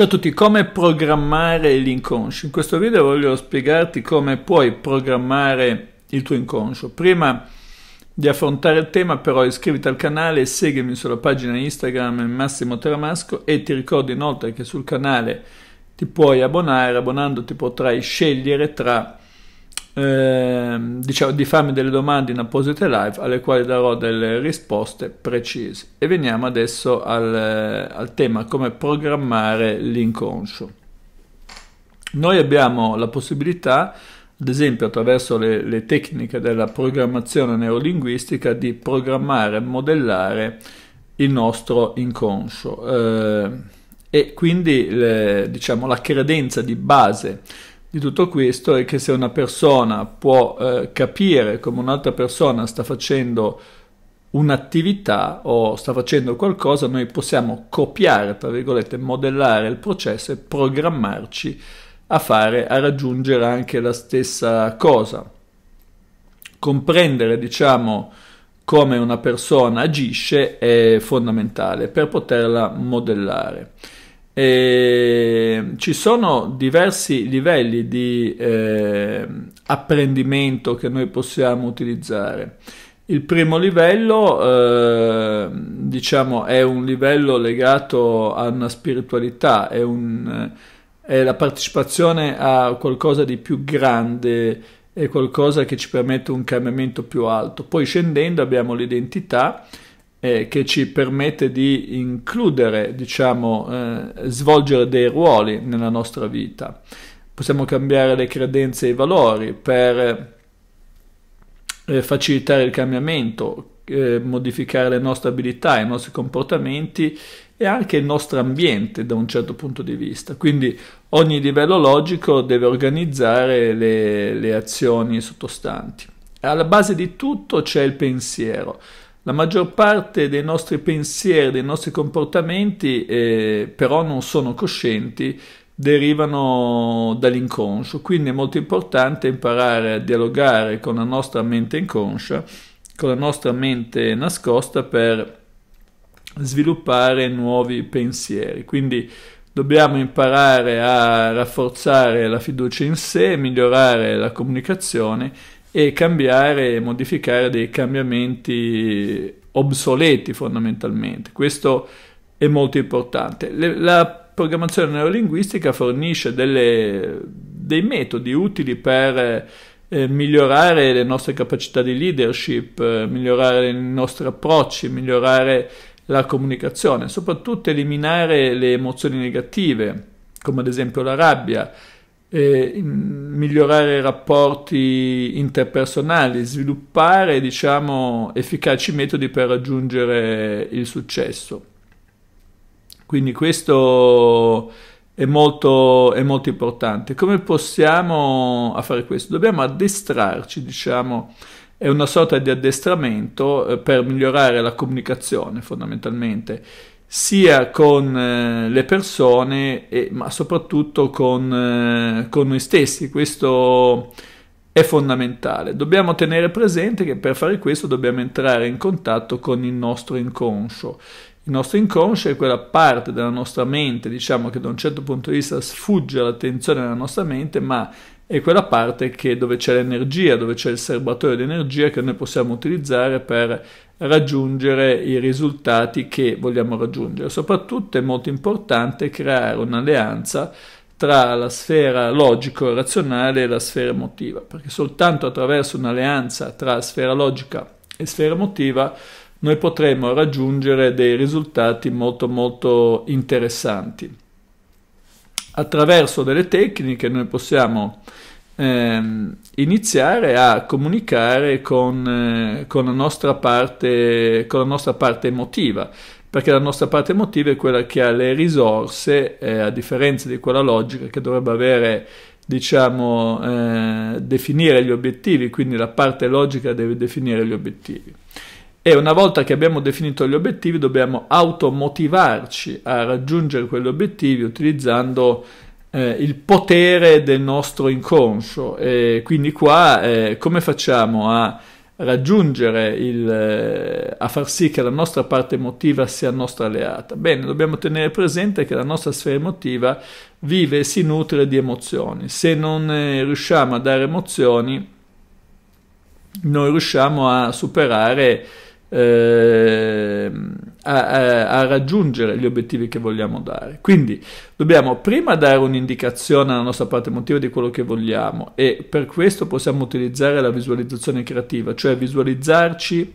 Ciao a tutti, come programmare l'inconscio? In questo video voglio spiegarti come puoi programmare il tuo inconscio. Prima di affrontare il tema però iscriviti al canale, seguimi sulla pagina Instagram Massimo Teramasco e ti ricordo inoltre che sul canale ti puoi abbonare, abbonandoti potrai scegliere tra diciamo, di farmi delle domande in apposite live alle quali darò delle risposte precise. E veniamo adesso al, al tema come programmare l'inconscio. Noi abbiamo la possibilità ad esempio attraverso le, le, tecniche della programmazione neurolinguistica, di programmare e modellare il nostro inconscio. Eh, e quindi le, diciamo, la credenza di base di tutto questo è che se una persona può eh, capire come un'altra persona sta facendo un'attività o sta facendo qualcosa, noi possiamo copiare, tra virgolette, modellare il processo e programmarci a fare, a raggiungere anche la stessa cosa. Comprendere, diciamo, come una persona agisce è fondamentale per poterla modellare. E ci sono diversi livelli di eh, apprendimento che noi possiamo utilizzare. Il primo livello, eh, diciamo, è un livello legato a una spiritualità, è, un, è la partecipazione a qualcosa di più grande, è qualcosa che ci permette un cambiamento più alto. Poi scendendo abbiamo l'identità, eh, che ci permette di includere, diciamo, eh, svolgere dei ruoli nella nostra vita. Possiamo cambiare le credenze e i valori per eh, facilitare il cambiamento, eh, modificare le nostre abilità, i nostri comportamenti e anche il nostro ambiente da un certo punto di vista. Quindi ogni livello logico deve organizzare le, le azioni sottostanti. Alla base di tutto c'è il pensiero. La maggior parte dei nostri pensieri, dei nostri comportamenti eh, però non sono coscienti, derivano dall'inconscio, quindi è molto importante imparare a dialogare con la nostra mente inconscia, con la nostra mente nascosta per sviluppare nuovi pensieri. Quindi dobbiamo imparare a rafforzare la fiducia in sé, migliorare la comunicazione e cambiare e modificare dei cambiamenti obsoleti fondamentalmente. Questo è molto importante. Le, la programmazione neurolinguistica fornisce delle, dei metodi utili per eh, migliorare le nostre capacità di leadership, eh, migliorare i nostri approcci, migliorare la comunicazione, soprattutto eliminare le emozioni negative, come ad esempio la rabbia, eh, migliorare i rapporti interpersonali, sviluppare diciamo, efficaci metodi per raggiungere il successo. Quindi questo è molto, è molto importante. Come possiamo fare questo? Dobbiamo addestrarci, diciamo, è una sorta di addestramento eh, per migliorare la comunicazione fondamentalmente sia con eh, le persone, e, ma soprattutto con, eh, con noi stessi. Questo è fondamentale. Dobbiamo tenere presente che per fare questo dobbiamo entrare in contatto con il nostro inconscio. Il nostro inconscio è quella parte della nostra mente, diciamo che da un certo punto di vista sfugge all'attenzione della nostra mente, ma è quella parte che, dove c'è l'energia, dove c'è il serbatoio di energia che noi possiamo utilizzare per raggiungere i risultati che vogliamo raggiungere. Soprattutto è molto importante creare un'alleanza tra la sfera logico-razionale e la sfera emotiva, perché soltanto attraverso un'alleanza tra sfera logica e sfera emotiva noi potremo raggiungere dei risultati molto molto interessanti. Attraverso delle tecniche noi possiamo ehm, iniziare a comunicare con, eh, con, la nostra parte, con la nostra parte emotiva, perché la nostra parte emotiva è quella che ha le risorse, eh, a differenza di quella logica che dovrebbe avere, diciamo, eh, definire gli obiettivi, quindi la parte logica deve definire gli obiettivi. E una volta che abbiamo definito gli obiettivi dobbiamo automotivarci a raggiungere quegli obiettivi utilizzando eh, il potere del nostro inconscio. E quindi qua eh, come facciamo a raggiungere il, eh, a far sì che la nostra parte emotiva sia nostra alleata? Bene, dobbiamo tenere presente che la nostra sfera emotiva vive e si nutre di emozioni. Se non eh, riusciamo a dare emozioni, non riusciamo a superare ehm, a, a, raggiungere gli obiettivi che vogliamo dare. Quindi dobbiamo prima dare un'indicazione alla nostra parte emotiva di quello che vogliamo e per questo possiamo utilizzare la visualizzazione creativa, cioè visualizzarci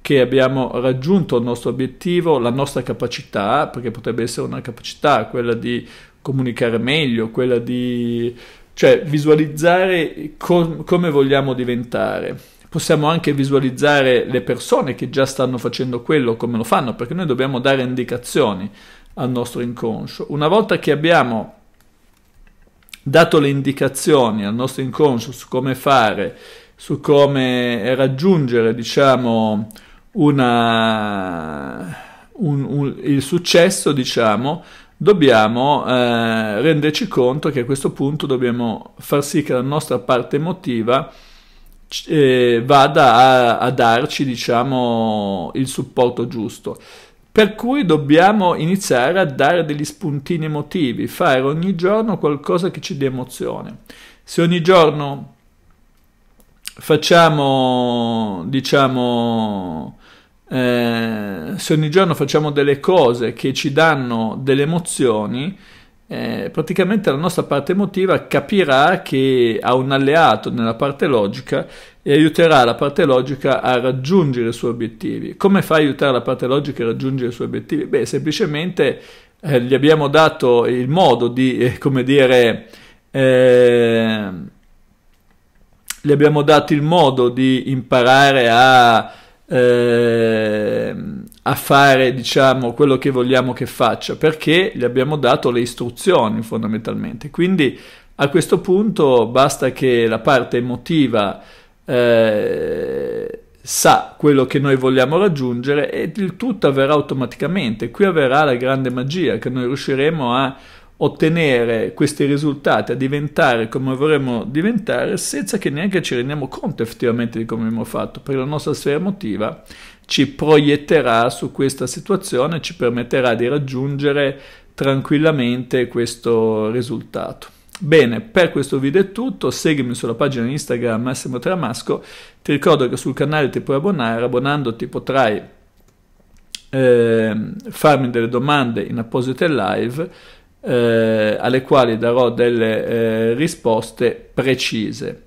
che abbiamo raggiunto il nostro obiettivo, la nostra capacità, perché potrebbe essere una capacità, quella di comunicare meglio, quella di cioè visualizzare com- come vogliamo diventare possiamo anche visualizzare le persone che già stanno facendo quello, come lo fanno, perché noi dobbiamo dare indicazioni al nostro inconscio. Una volta che abbiamo dato le indicazioni al nostro inconscio su come fare, su come raggiungere, diciamo, una, un, un, il successo, diciamo, dobbiamo eh, renderci conto che a questo punto dobbiamo far sì che la nostra parte emotiva eh, vada a, a darci diciamo, il supporto giusto. Per cui dobbiamo iniziare a dare degli spuntini emotivi, fare ogni giorno qualcosa che ci dia emozione. Se ogni giorno facciamo, diciamo, eh, se ogni giorno facciamo delle cose che ci danno delle emozioni, eh, praticamente la nostra parte emotiva capirà che ha un alleato nella parte logica e aiuterà la parte logica a raggiungere i suoi obiettivi. Come fa a aiutare la parte logica a raggiungere i suoi obiettivi? Beh, semplicemente eh, gli abbiamo dato il modo di, eh, come dire, eh, gli abbiamo dato il modo di imparare a... Eh, a fare, diciamo, quello che vogliamo che faccia, perché gli abbiamo dato le istruzioni fondamentalmente. Quindi a questo punto basta che la parte emotiva eh, sa quello che noi vogliamo raggiungere e il tutto avverrà automaticamente. Qui avverrà la grande magia che noi riusciremo a ottenere questi risultati, a diventare come vorremmo diventare, senza che neanche ci rendiamo conto effettivamente di come abbiamo fatto, perché la nostra sfera emotiva ci proietterà su questa situazione, ci permetterà di raggiungere tranquillamente questo risultato. Bene, per questo video è tutto, seguimi sulla pagina Instagram Massimo Tramasco, ti ricordo che sul canale ti puoi abbonare, abbonandoti potrai eh, farmi delle domande in apposite live eh, alle quali darò delle eh, risposte precise.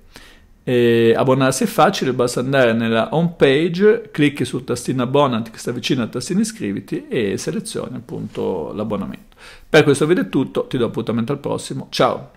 E abbonarsi è facile, basta andare nella home page, clicchi sul tastino abbonati che sta vicino al tastino iscriviti e selezioni appunto l'abbonamento. Per questo video è tutto, ti do appuntamento al prossimo, ciao!